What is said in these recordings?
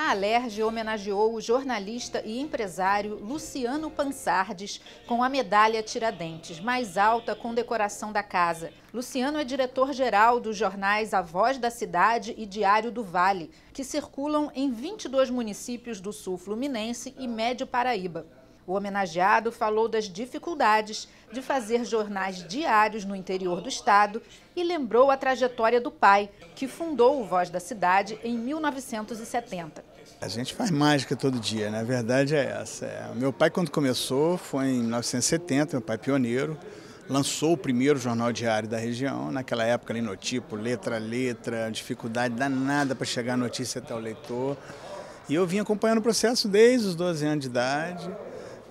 A Alerj homenageou o jornalista e empresário Luciano Pansardes com a medalha Tiradentes, mais alta condecoração da casa. Luciano é diretor-geral dos jornais A Voz da Cidade e Diário do Vale, que circulam em 22 municípios do sul fluminense e Médio Paraíba. O homenageado falou das dificuldades de fazer jornais diários no interior do estado e lembrou a trajetória do pai, que fundou o Voz da Cidade em 1970. A gente faz mágica todo dia, né? A verdade é essa. É, meu pai, quando começou, foi em 1970, meu pai pioneiro, lançou o primeiro jornal diário da região, naquela época ali no tipo, letra a letra, dificuldade danada para chegar a notícia até o leitor. E eu vim acompanhando o processo desde os 12 anos de idade,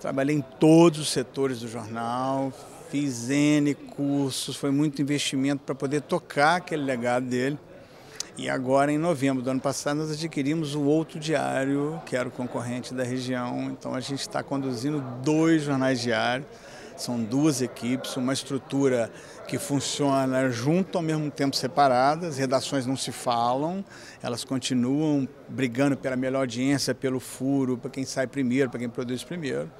trabalhei em todos os setores do jornal, fiz N cursos, foi muito investimento para poder tocar aquele legado dele. E agora, em novembro do ano passado, nós adquirimos o outro diário, que era o concorrente da região. Então, a gente está conduzindo dois jornais diários. São duas equipes, uma estrutura que funciona junto ao mesmo tempo separadas, redações não se falam, elas continuam brigando pela melhor audiência, pelo furo, para quem sai primeiro, para quem produz primeiro.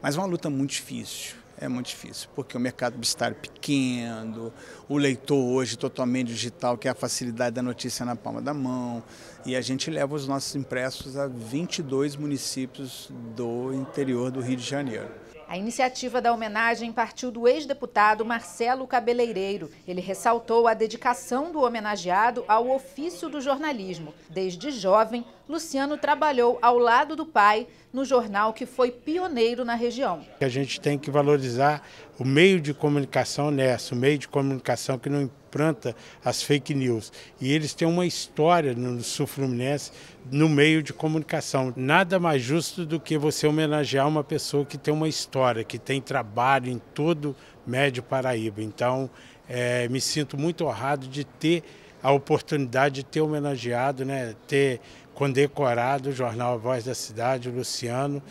Mas é uma luta muito difícil é muito difícil, porque o mercado publicitário é pequeno, o leitor hoje totalmente digital, que é a facilidade da notícia na palma da mão, e a gente leva os nossos impressos a 22 municípios do interior do Rio de Janeiro. A iniciativa da homenagem partiu do ex-deputado Marcelo Cabeleireiro. Ele ressaltou a dedicação do homenageado ao ofício do jornalismo. Desde jovem, Luciano trabalhou ao lado do pai no jornal que foi pioneiro na região. A gente tem que valorizar o meio de comunicação nessa, o meio de comunicação que não planta as fake news. E eles têm uma história no sul fluminense no meio de comunicação. Nada mais justo do que você homenagear uma pessoa que tem uma história, que tem trabalho em todo Médio Paraíba. Então, é, me sinto muito honrado de ter a oportunidade de ter homenageado, né, ter condecorado o jornal A Voz da Cidade, o Luciano,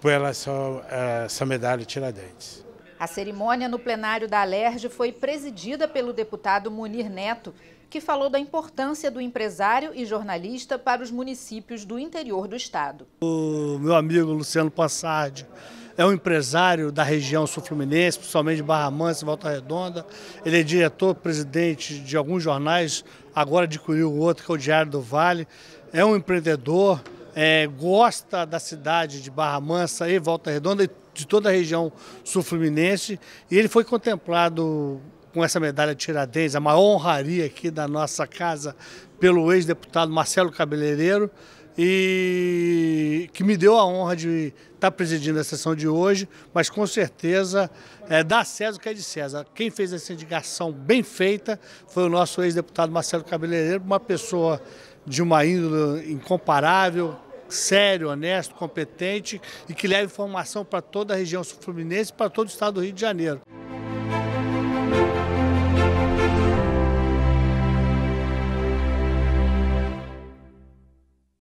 pela eh, essa medalha Tiradentes. A cerimônia no plenário da Alerj foi presidida pelo deputado Munir Neto, que falou da importância do empresário e jornalista para os municípios do interior do estado. O meu amigo Luciano Passardi é um empresário da região sul-fluminense, principalmente de Barra Mansa e Volta Redonda. Ele é diretor, presidente de alguns jornais, agora adquiriu outro, que é o Diário do Vale. É um empreendedor, é, gosta da cidade de Barra Mansa e Volta Redonda e de toda a região sul-fluminense. E ele foi contemplado com essa medalha de Tiradentes, a maior honraria aqui da nossa casa, pelo ex-deputado Marcelo Cabeleireiro, e que me deu a honra de estar presidindo a sessão de hoje, mas com certeza é, dá César o que é de César. Quem fez essa indicação bem feita foi o nosso ex-deputado Marcelo Cabeleireiro, uma pessoa de uma índole incomparável, sério, honesto, competente e que leve informação para toda a região sul-fluminense e para todo o estado do Rio de Janeiro.